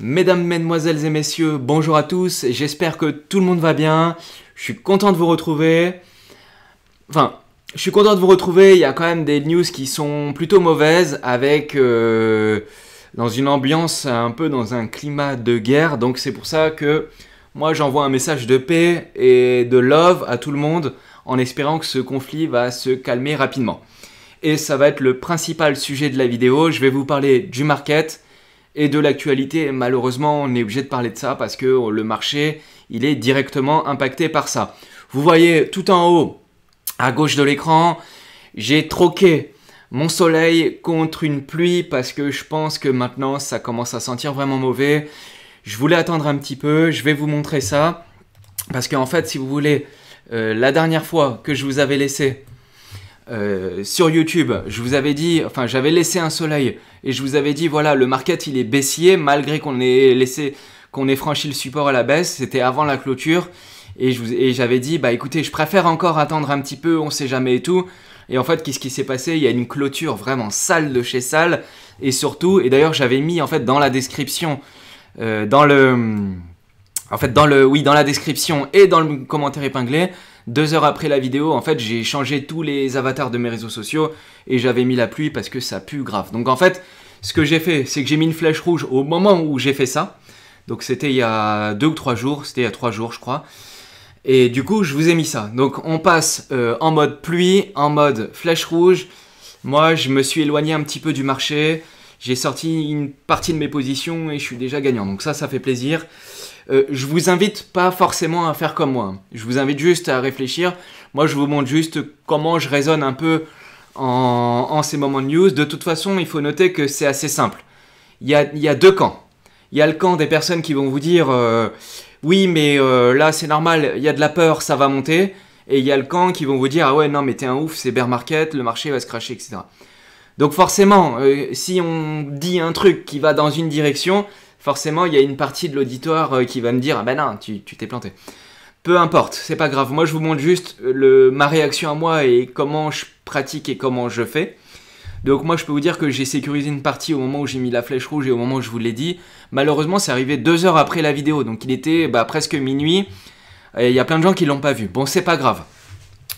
Mesdames, Mesdemoiselles et Messieurs, bonjour à tous, j'espère que tout le monde va bien, je suis content de vous retrouver. Enfin, je suis content de vous retrouver, il y a quand même des news qui sont plutôt mauvaises, avec euh, dans une ambiance un peu dans un climat de guerre, donc c'est pour ça que moi j'envoie un message de paix et de love à tout le monde, en espérant que ce conflit va se calmer rapidement. Et ça va être le principal sujet de la vidéo, je vais vous parler du market, et de l'actualité. Malheureusement, on est obligé de parler de ça parce que le marché, il est directement impacté par ça. Vous voyez tout en haut, à gauche de l'écran, j'ai troqué mon soleil contre une pluie parce que je pense que maintenant ça commence à sentir vraiment mauvais. Je voulais attendre un petit peu, je vais vous montrer ça. Parce qu'en fait, si vous voulez, euh, la dernière fois que je vous avais laissé euh, sur YouTube, je vous avais dit, enfin j'avais laissé un soleil et je vous avais dit voilà le market il est baissier malgré qu'on ait laissé qu'on ait franchi le support à la baisse, c'était avant la clôture et j'avais dit bah écoutez je préfère encore attendre un petit peu, on sait jamais et tout. Et en fait qu'est-ce qui s'est passé Il y a une clôture vraiment sale de chez sale et surtout et d'ailleurs j'avais mis en fait dans la description euh, dans le en fait dans le oui dans la description et dans le commentaire épinglé deux heures après la vidéo, en fait, j'ai changé tous les avatars de mes réseaux sociaux et j'avais mis la pluie parce que ça pue grave. Donc en fait, ce que j'ai fait, c'est que j'ai mis une flèche rouge au moment où j'ai fait ça. Donc c'était il y a deux ou trois jours, c'était il y a trois jours, je crois. Et du coup, je vous ai mis ça. Donc on passe euh, en mode pluie, en mode flèche rouge. Moi, je me suis éloigné un petit peu du marché. J'ai sorti une partie de mes positions et je suis déjà gagnant. Donc ça, ça fait plaisir. Euh, je vous invite pas forcément à faire comme moi. Je vous invite juste à réfléchir. Moi, je vous montre juste comment je raisonne un peu en, ces moments de news. De toute façon, il faut noter que c'est assez simple. Il y a, deux camps. Il y a le camp des personnes qui vont vous dire euh, oui, mais euh, là c'est normal, il y a de la peur, ça va monter. Et il y a le camp qui vont vous dire ah ouais, non, mais t'es un ouf, c'est bear market, le marché va se cracher, etc. Donc forcément, si on dit un truc qui va dans une direction, forcément, il y a une partie de l'auditoire euh, qui va me dire Ah ben non, tu t'es planté. Peu importe, c'est pas grave. Moi, je vous montre juste euh, le, ma réaction à moi et comment je pratique et comment je fais. Donc moi je peux vous dire que j'ai sécurisé une partie au moment où j'ai mis la flèche rouge et au moment où je vous l'ai dit. Malheureusement c'est arrivé deux heures après la vidéo, donc il était bah, presque minuit. Il y a plein de gens qui l'ont pas vu. Bon c'est pas grave.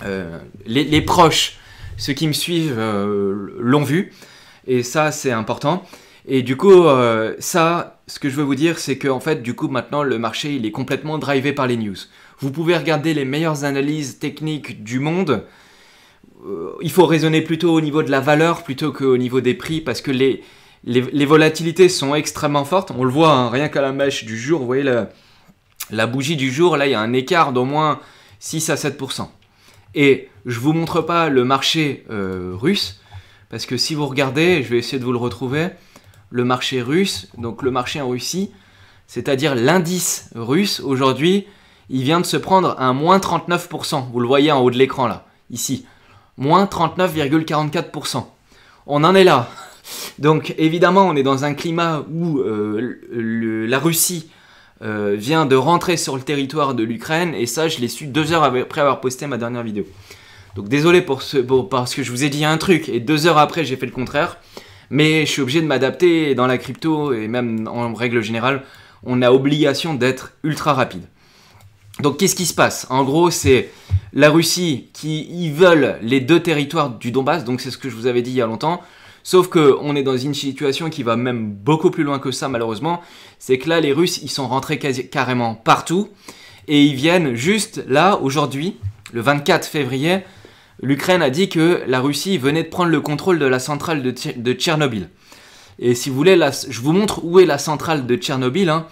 Euh, les, proches, ceux qui me suivent l'ont vu. Et ça c'est important. Et du coup, euh, ça, ce que je veux vous dire, c'est qu'en fait, du coup, maintenant, le marché, il est complètement drivé par les news. Vous pouvez regarder les meilleures analyses techniques du monde. Euh, il faut raisonner plutôt au niveau de la valeur plutôt qu'au niveau des prix parce que les, volatilités sont extrêmement fortes. On le voit, hein, rien qu'à la mèche du jour, vous voyez, la, bougie du jour, là, il y a un écart d'au moins 6 à 7%. Et je ne vous montre pas le marché euh, russe, parce que si vous regardez, je vais essayer de vous le retrouver, le marché russe, donc le marché en Russie, c'est-à-dire l'indice russe aujourd'hui, il vient de se prendre un moins 39%. Vous le voyez en haut de l'écran là, ici. Moins 39,44%. On en est là. Donc évidemment, on est dans un climat où euh, la Russie euh, vient de rentrer sur le territoire de l'Ukraine, et ça, je l'ai su deux heures après avoir posté ma dernière vidéo. Donc désolé pour ce, parce que je vous ai dit un truc, et deux heures après, j'ai fait le contraire. Mais je suis obligé de m'adapter dans la crypto et même en règle générale, on a obligation d'être ultra rapide. Donc qu'est-ce qui se passe En gros, c'est la Russie qui y veulent les deux territoires du Donbass, donc c'est ce que je vous avais dit il y a longtemps. Sauf que on est dans une situation qui va même beaucoup plus loin que ça malheureusement, c'est que là les Russes ils sont rentrés carrément partout et ils viennent juste là aujourd'hui, le 24 février, l'Ukraine a dit que la Russie venait de prendre le contrôle de la centrale de, Tchernobyl. Et si vous voulez, là, je vous montre où est la centrale de Tchernobyl. Hein.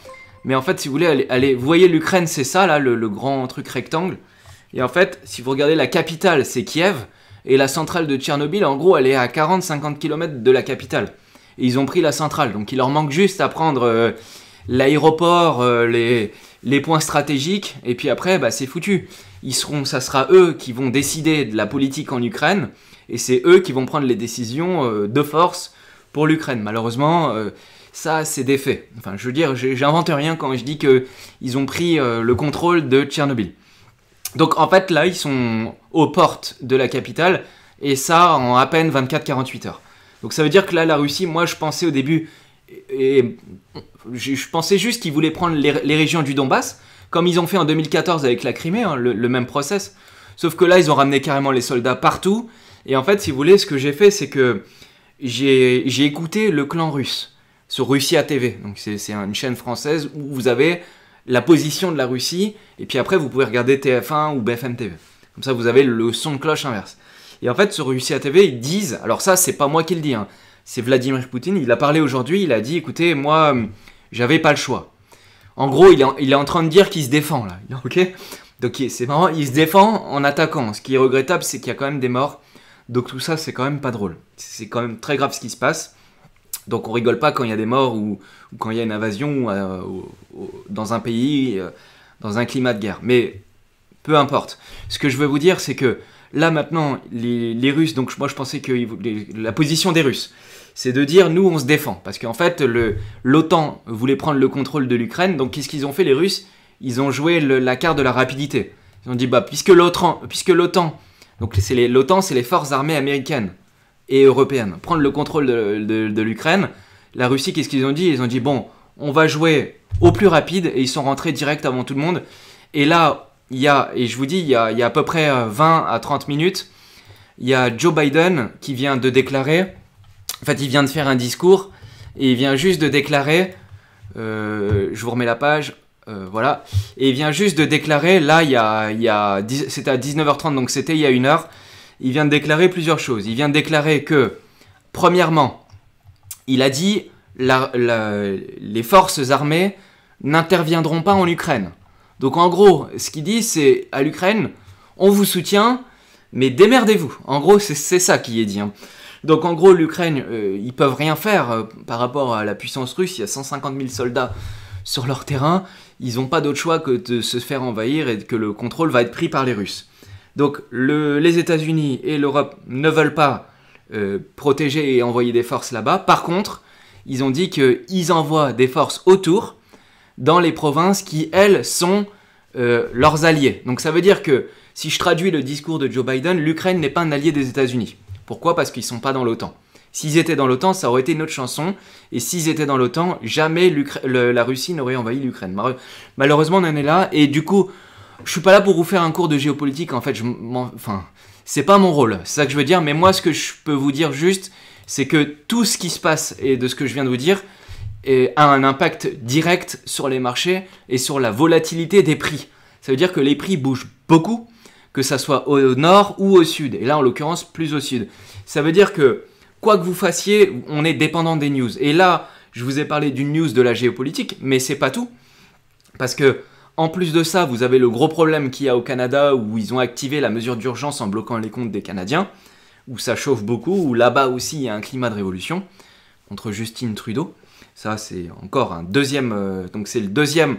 Mais en fait, si vous voulez, aller vous voyez l'Ukraine, c'est ça, là, le, grand truc rectangle. Et en fait, si vous regardez la capitale, c'est Kiev. Et la centrale de Tchernobyl, en gros, elle est à 40-50 km de la capitale. Et ils ont pris la centrale. Donc il leur manque juste à prendre euh, l'aéroport, euh, les, les points stratégiques, et puis après, bah, c'est foutu. Ils seront, ça sera eux qui vont décider de la politique en Ukraine, et c'est eux qui vont prendre les décisions euh, de force pour l'Ukraine. Malheureusement, euh, ça, c'est des faits. Enfin, je veux dire, j'invente rien quand je dis qu'ils ont pris euh, le contrôle de Tchernobyl. Donc, en fait, là, ils sont aux portes de la capitale, et ça en à peine 24-48 heures. Donc, ça veut dire que là, la Russie, moi, je pensais au début et je, pensais juste qu'ils voulaient prendre les, régions du Donbass, comme ils ont fait en 2014 avec la Crimée, hein, le, même process. Sauf que là, ils ont ramené carrément les soldats partout. Et en fait, si vous voulez, ce que j'ai fait, c'est que j'ai écouté le clan russe sur Russia TV. Donc c'est une chaîne française où vous avez la position de la Russie, et puis après, vous pouvez regarder TF1 ou BFM TV. Comme ça, vous avez le son de cloche inverse. Et en fait, sur Russia TV, ils disent, alors ça, c'est pas moi qui le dis, hein, c'est Vladimir Poutine. Il a parlé aujourd'hui, il a dit écoutez, moi, euh, j'avais pas le choix. En gros, il est en, train de dire qu'il se défend là. Ok Donc c'est marrant, il se défend en attaquant. Ce qui est regrettable, c'est qu'il y a quand même des morts. Donc tout ça, c'est quand même pas drôle. C'est quand même très grave ce qui se passe. Donc on rigole pas quand il y a des morts ou, quand il y a une invasion euh, dans un pays, euh, dans un climat de guerre. Mais peu importe. Ce que je veux vous dire, c'est que là maintenant, les, Russes, donc moi je pensais que la position des Russes, c'est de dire nous on se défend. Parce qu'en fait, l'OTAN voulait prendre le contrôle de l'Ukraine, donc qu'est-ce qu'ils ont fait les Russes Ils ont joué la carte de la rapidité. Ils ont dit bah puisque l'OTAN, puisque l'OTAN, donc c'est l'OTAN c'est les forces armées américaines et européennes, prendre le contrôle de, l'Ukraine, la Russie qu'est-ce qu'ils ont dit Ils ont dit bon, on va jouer au plus rapide et ils sont rentrés direct avant tout le monde. Et là, il y a, et je vous dis, il y il y a à peu près 20 euh, à 30 minutes, il y a Joe Biden qui vient de déclarer en fait, il vient de faire un discours et il vient juste de déclarer, euh, je vous remets la page, euh, voilà, et il vient juste de déclarer, là, il y a, c'était à 19h30, donc c'était il y a une heure, il vient de déclarer plusieurs choses. Il vient de déclarer que, premièrement, il a dit les forces armées n'interviendront pas en Ukraine. Donc en gros, ce qu'il dit, c'est à l'Ukraine, on vous soutient, mais démerdez-vous. En gros, c'est ça qui est dit. Hein. Donc en gros, l'Ukraine, euh, ils peuvent rien faire euh, par rapport à la puissance russe. Il y a 150 000 soldats sur leur terrain. Ils n'ont pas d'autre choix que de se faire envahir et que le contrôle va être pris par les Russes. Donc les États-Unis et l'Europe ne veulent pas euh, protéger et envoyer des forces là-bas. Par contre, ils ont dit qu'ils envoient des forces autour dans les provinces qui, elles, sont leurs alliés. Donc ça veut dire que si je traduis le discours de Joe Biden, l'Ukraine n'est pas un allié des États-Unis. Pourquoi Parce qu'ils ne sont pas dans l'OTAN. S'ils étaient dans l'OTAN, ça aurait été une autre chanson. Et s'ils étaient dans l'OTAN, jamais la Russie n'aurait envahi l'Ukraine. Malheureusement, on en est là. Et du coup, je suis pas là pour vous faire un cours de géopolitique. En fait, je n'est c'est pas mon rôle. C'est ça que je veux dire. Mais moi, ce que je peux vous dire juste, c'est que tout ce qui se passe et de ce que je viens de vous dire a un impact direct sur les marchés et sur la volatilité des prix. Ça veut dire que les prix bougent beaucoup que ça soit au nord ou au sud, et là en l'occurrence plus au sud. Ça veut dire que quoi que vous fassiez, on est dépendant des news. Et là, je vous ai parlé d'une news de la géopolitique, mais c'est pas tout. Parce que, en plus de ça, vous avez le gros problème qu'il y a au Canada où ils ont activé la mesure d'urgence en bloquant les comptes des Canadiens, où ça chauffe beaucoup, où là-bas aussi il y a un climat de révolution contre Justine Trudeau. Ça, c'est encore un deuxième. Euh, donc, c'est le deuxième,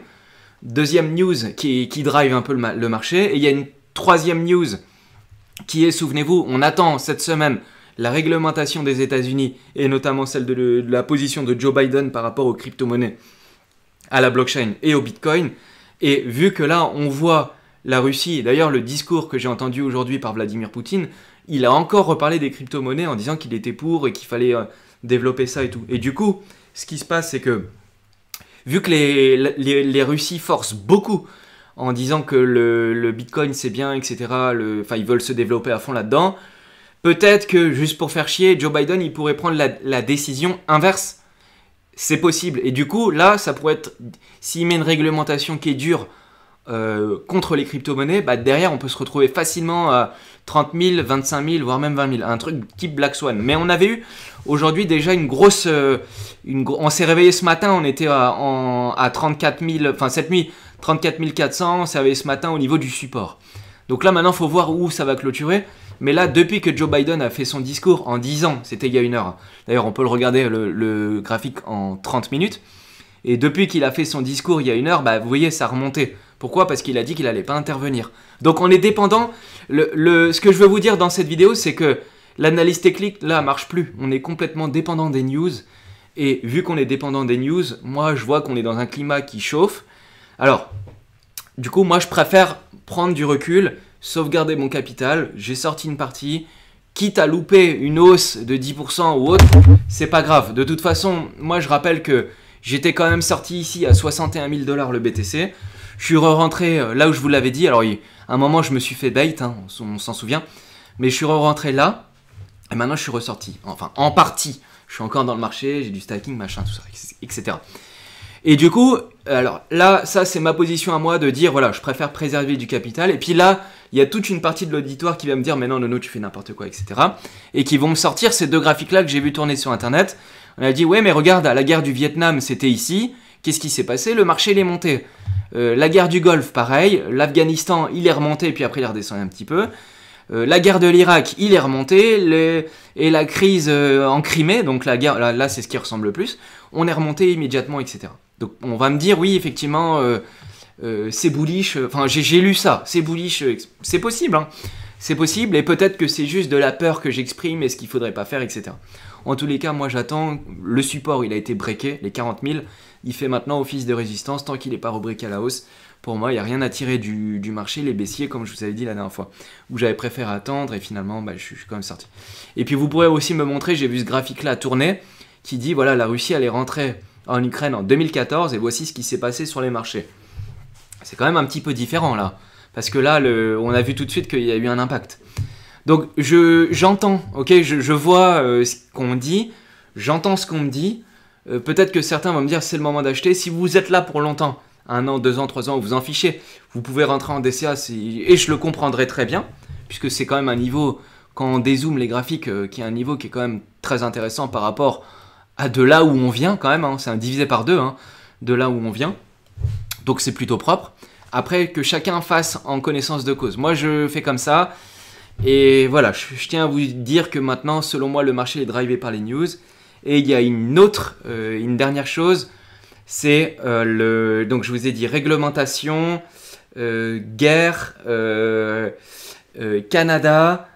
deuxième news qui, qui drive un peu le, le marché. Et il y a une Troisième news, qui est, souvenez-vous, on attend cette semaine la réglementation des États-Unis et notamment celle de, la position de Joe Biden par rapport aux crypto-monnaies, à la blockchain et au Bitcoin. Et vu que là, on voit la Russie, d'ailleurs le discours que j'ai entendu aujourd'hui par Vladimir Poutine, il a encore reparlé des crypto-monnaies en disant qu'il était pour et qu'il fallait euh, développer ça et tout. Et du coup, ce qui se passe, c'est que vu que les, les, les Russies forcent beaucoup en disant que le, Bitcoin c'est bien, etc. Enfin, ils veulent se développer à fond là-dedans. Peut-être que juste pour faire chier, Joe Biden, il pourrait prendre la, décision inverse. C'est possible. Et du coup, là, ça pourrait être, s'il met une réglementation qui est dure euh, contre les crypto-monnaies, bah, derrière, on peut se retrouver facilement à 30 000, 25 000, voire même 20 000. Un truc type Black Swan. Mais on avait eu aujourd'hui déjà une grosse... Euh, on s'est réveillé ce matin, on était à, en, à 34 000... Enfin, cette nuit, 34 400, ça avait ce matin au niveau du support. Donc là, maintenant, il faut voir où ça va clôturer. Mais là, depuis que Joe Biden a fait son discours en 10 ans, c'était il y a une heure. D'ailleurs, on peut le regarder, le, graphique, en 30 minutes. Et depuis qu'il a fait son discours il y a une heure, bah, vous voyez, ça remonté. Pourquoi Parce qu'il a dit qu'il n'allait pas intervenir. Donc on est dépendant. ce que je veux vous dire dans cette vidéo, c'est que l'analyse technique, là, marche plus. On est complètement dépendant des news. Et vu qu'on est dépendant des news, moi, je vois qu'on est dans un climat qui chauffe. Alors, du coup, moi, je préfère prendre du recul, sauvegarder mon capital. J'ai sorti une partie. Quitte à louper une hausse de 10% ou autre, c'est pas grave. De toute façon, moi, je rappelle que j'étais quand même sorti ici à 61 000 dollars le BTC. Je suis re rentré euh, là où je vous l'avais dit. Alors, à un moment, je me suis fait bait, hein, on s'en souvient. Mais je suis re rentré là. Et maintenant, je suis ressorti. Enfin, en partie. Je suis encore dans le marché, j'ai du stacking, machin, tout ça, etc. Et du coup, alors là, ça c'est ma position à moi de dire voilà, je préfère préserver du capital. Et puis là, il y a toute une partie de l'auditoire qui va me dire mais non, non, non, tu fais n'importe quoi, etc. Et qui vont me sortir ces deux graphiques-là que j'ai vu tourner sur Internet. On a dit ouais, mais regarde, la guerre du Vietnam c'était ici. Qu'est-ce qui s'est passé Le marché il est monté. Euh, la guerre du Golfe, pareil. L'Afghanistan, il est remonté, puis après il est redescendu un petit peu. Euh, la guerre de l'Irak, il est remonté, les... et la crise euh, en Crimée, donc la guerre, là, là c'est ce qui ressemble le plus, on est remonté immédiatement, etc. Donc on va me dire, oui, effectivement, euh, euh, c'est bullish. Euh, enfin, j'ai lu ça, c'est bullish. C'est possible, hein. C'est possible, et peut-être que c'est juste de la peur que j'exprime et ce qu'il faudrait pas faire, etc. En tous les cas, moi j'attends. Le support, il a été breaké, les 40 000. Il fait maintenant office de résistance tant qu'il n'est pas rebriqué à la hausse. Pour moi, il n'y a rien à tirer du, marché, les baissiers, comme je vous avais dit la dernière fois, où j'avais préféré attendre et finalement, bah, je, suis, je suis quand même sorti. Et puis vous pourrez aussi me montrer, j'ai vu ce graphique là tourner qui dit voilà, la Russie, elle est rentrée en Ukraine en 2014 et voici ce qui s'est passé sur les marchés. C'est quand même un petit peu différent là, parce que là, le, on a vu tout de suite qu'il y a eu un impact. Donc j'entends, ok, je, vois euh, ce qu'on dit, j'entends ce qu'on me dit. Euh, peut-être que certains vont me dire c'est le moment d'acheter. Si vous êtes là pour longtemps, un an, deux ans, trois ans, vous vous en fichez, vous pouvez rentrer en DCA et je le comprendrai très bien, puisque c'est quand même un niveau, quand on dézoome les graphiques, euh, qui est un niveau qui est quand même très intéressant par rapport à ah, de là où on vient quand même, hein. c'est un divisé par deux, hein. de là où on vient. Donc c'est plutôt propre. Après, que chacun fasse en connaissance de cause. Moi, je fais comme ça. Et voilà, je, tiens à vous dire que maintenant, selon moi, le marché est drivé par les news. Et il y a une autre, euh, une dernière chose, c'est euh, le... Donc je vous ai dit réglementation, euh, guerre, Canada,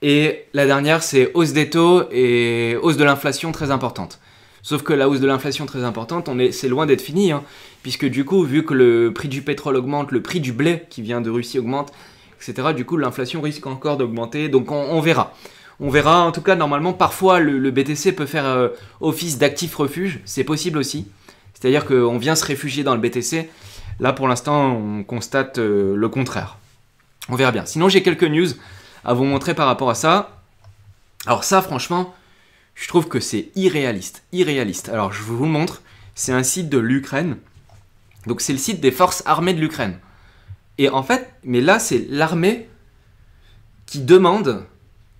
et la dernière, c'est hausse des taux et hausse de l'inflation très importante. Sauf que la hausse de l'inflation très importante, on est, c'est loin d'être fini, hein. puisque du coup, vu que le prix du pétrole augmente, le prix du blé qui vient de Russie augmente, etc., du coup, l'inflation risque encore d'augmenter, donc on, verra. On verra, en tout cas, normalement, parfois, le, BTC peut faire euh, office d'actif refuge, c'est possible aussi. C'est-à-dire qu'on vient se réfugier dans le BTC. Là, pour l'instant, on constate euh, le contraire. On verra bien. Sinon, j'ai quelques news à vous montrer par rapport à ça. Alors ça, franchement, je trouve que c'est irréaliste. Irréaliste. Alors, je vous le montre. C'est un site de l'Ukraine. Donc, c'est le site des forces armées de l'Ukraine. Et en fait, mais là, c'est l'armée qui demande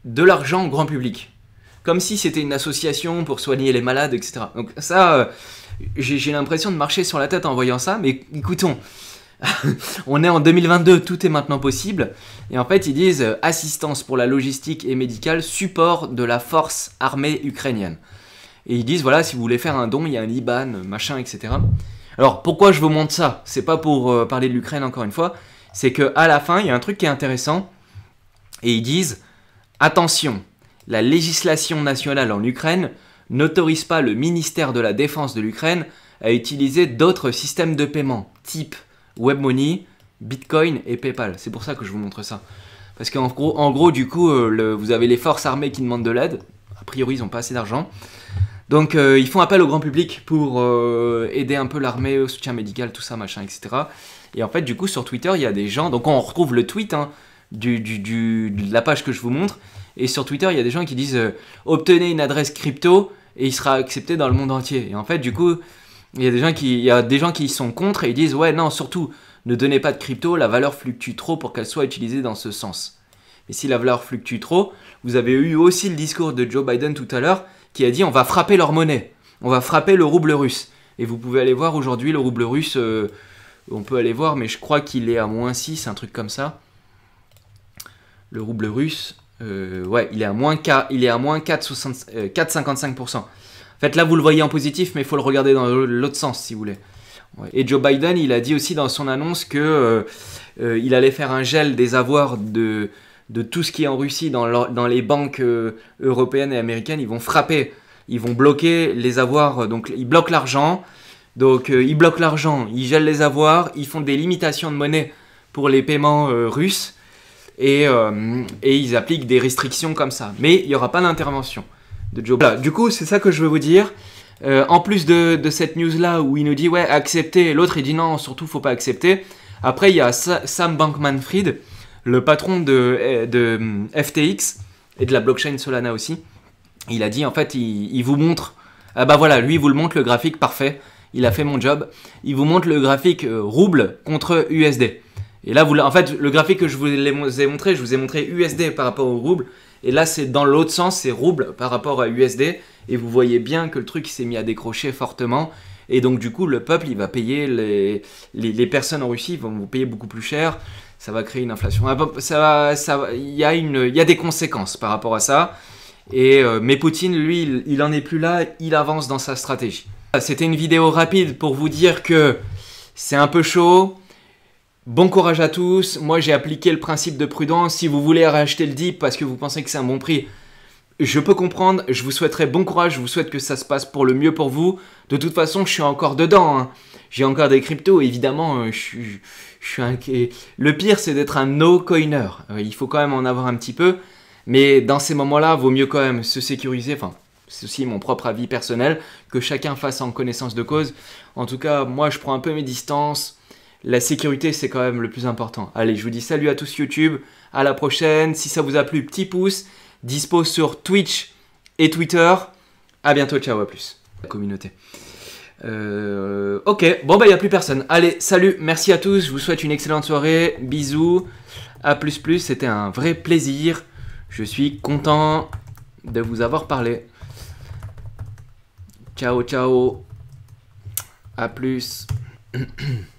de l'argent au grand public. Comme si c'était une association pour soigner les malades, etc. Donc, ça, euh, j'ai l'impression de marcher sur la tête en voyant ça. Mais écoutons, on est en 2022, tout est maintenant possible. Et en fait, ils disent euh, assistance pour la logistique et médicale, support de la force armée ukrainienne. Et ils disent voilà, si vous voulez faire un don, il y a un IBAN, machin, etc. Alors pourquoi je vous montre ça C'est pas pour euh, parler de l'Ukraine encore une fois, c'est que à la fin, il y a un truc qui est intéressant et ils disent attention, la législation nationale en Ukraine n'autorise pas le ministère de la Défense de l'Ukraine à utiliser d'autres systèmes de paiement, type WebMoney, Bitcoin et PayPal. C'est pour ça que je vous montre ça. Parce qu'en gros, en gros, du coup, euh, vous avez les forces armées qui demandent de l'aide. A priori, ils n'ont pas assez d'argent. Donc, euh, ils font appel au grand public pour euh, aider un peu l'armée, au soutien médical, tout ça, machin, etc. Et en fait, du coup, sur Twitter, il y a des gens. Donc, on retrouve le tweet hein, du, de la page que je vous montre. Et sur Twitter, il y a des gens qui disent Obtenez une adresse crypto et il sera accepté dans le monde entier. Et en fait, du coup, il y a des gens qui, il des gens qui sont contre et ils disent ouais non surtout ne donnez pas de crypto, la valeur fluctue trop pour qu'elle soit utilisée dans ce sens. Et si la valeur fluctue trop, vous avez eu aussi le discours de Joe Biden tout à l'heure qui a dit on va frapper leur monnaie, on va frapper le rouble russe. Et vous pouvez aller voir aujourd'hui le rouble russe, euh, on peut aller voir, mais je crois qu'il est à moins 6, un truc comme ça. Le rouble russe, euh, ouais, il est à moins, il est à moins 4,55%. En fait, là, vous le voyez en positif, mais il faut le regarder dans l'autre sens, si vous voulez. Et Joe Biden, il a dit aussi dans son annonce que euh, euh, il allait faire un gel des avoirs de, de tout ce qui est en Russie dans, dans les banques euh, européennes et américaines. Ils vont frapper, ils vont bloquer les avoirs, donc ils bloquent l'argent. Donc ils bloquent l'argent, ils gèlent les avoirs, ils font des limitations de monnaie pour les paiements russes et, et ils appliquent des restrictions comme ça. Mais il n'y aura pas d'intervention du coup, c'est ça que je veux vous dire. Euh, en plus de, cette news là où il nous dit ouais accepter, l'autre il dit non surtout faut pas accepter. Après il y a Sam Bankman-Fried, le patron de, eh, mm, FTX et de la blockchain Solana aussi. Il a dit en fait il, vous montre ah bah voilà lui il vous le montre le graphique parfait. Il a fait mon job. Il vous montre le graphique euh, rouble contre USD. Et là, vous, en fait, le graphique que je vous ai montré, je vous ai montré USD par rapport au rouble. Et là, c'est dans l'autre sens, c'est rouble par rapport à USD. Et vous voyez bien que le truc s'est mis à décrocher fortement. Et donc, du coup, le peuple, il va payer, les, personnes en Russie vont vous payer beaucoup plus cher. Ça va créer une inflation. Ah, ça, ça, il y, a des conséquences par rapport à ça. Et, euh, mais Poutine, lui, il, il en est plus là, il avance dans sa stratégie. C'était une vidéo rapide pour vous dire que c'est un peu chaud, Bon courage à tous, moi j'ai appliqué le principe de prudence, si vous voulez racheter le dip parce que vous pensez que c'est un bon prix, je peux comprendre, je vous souhaiterais bon courage, je vous souhaite que ça se passe pour le mieux pour vous. De toute façon, je suis encore dedans, hein. j'ai encore des cryptos, évidemment, euh, je, suis, je inquiet. Le pire, c'est d'être un no-coiner, euh, il faut quand même en avoir un petit peu, mais dans ces moments-là, vaut mieux quand même se sécuriser, enfin, c'est aussi mon propre avis personnel, que chacun fasse en connaissance de cause. En tout cas, moi, je prends un peu mes distances, la sécurité, c'est quand même le plus important. Allez, je vous dis salut à tous YouTube, à la prochaine. Si ça vous a plu, petit pouce. Dispo sur Twitch et Twitter. À bientôt, ciao, à plus. La communauté. Euh, ok, bon bah il n'y a plus personne. Allez, salut, merci à tous, je vous souhaite une excellente soirée, bisous, à plus plus, c'était un vrai plaisir, je suis content de vous avoir parlé. Ciao, ciao, à plus.